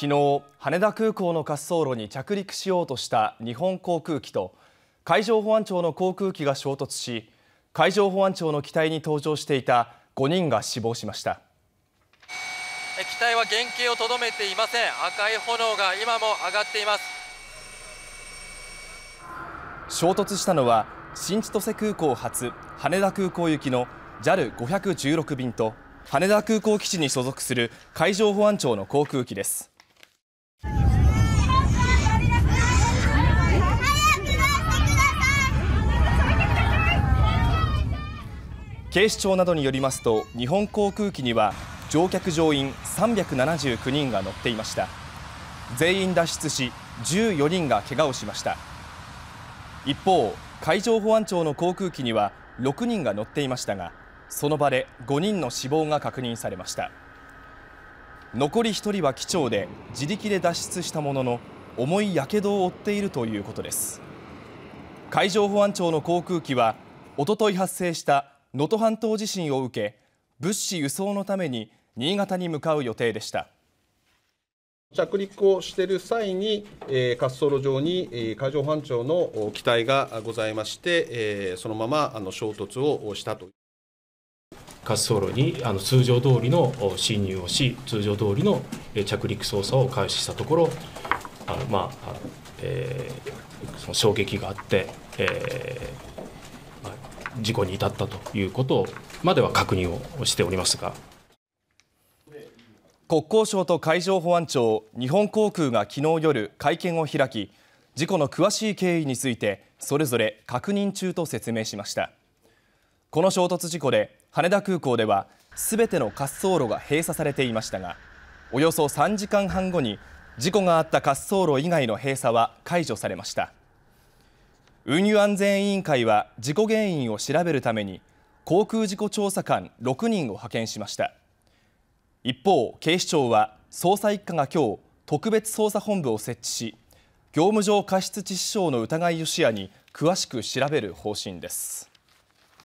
昨日羽田空港の滑走路に着陸しようとした日本航空機と海上保安庁の航空機が衝突し海上保安庁の機体に搭乗していた5人が死亡しました機体は原型をとどめていません赤い炎が今も上がっています衝突したのは新千歳空港発羽田空港行きの JAL516 便と羽田空港基地に所属する海上保安庁の航空機です警視庁などによりますと日本航空機には乗客乗員379人が乗っていました全員脱出し14人が怪我をしました一方海上保安庁の航空機には6人が乗っていましたがその場で5人の死亡が確認されました残り1人は機長で自力で脱出したものの重いやけどを負っているということです海上保安庁の航空機はおととい発生した能登半島地震を受け物資輸送のために新潟に向かう予定でした着陸をしている際に、えー、滑走路上に、えー、海上保安庁の機体がございまして、えー、そのままあの衝突をしたと滑走路にあの通常通りの侵入をし通常通りの着陸操作を開始したところあのまあ、えー、その衝撃があって、えー、事故に至ったということまでは確認をしておりますが国交省と海上保安庁日本航空が昨日夜会見を開き事故の詳しい経緯についてそれぞれ確認中と説明しましたこの衝突事故で羽田空港では全ての滑走路が閉鎖されていましたがおよそ3時間半後に事故があった滑走路以外の閉鎖は解除されました運輸安全委員会は事故原因を調べるために航空事故調査官6人を派遣しました一方警視庁は捜査一課が今日特別捜査本部を設置し業務上過失致死傷の疑いを視野に詳しく調べる方針です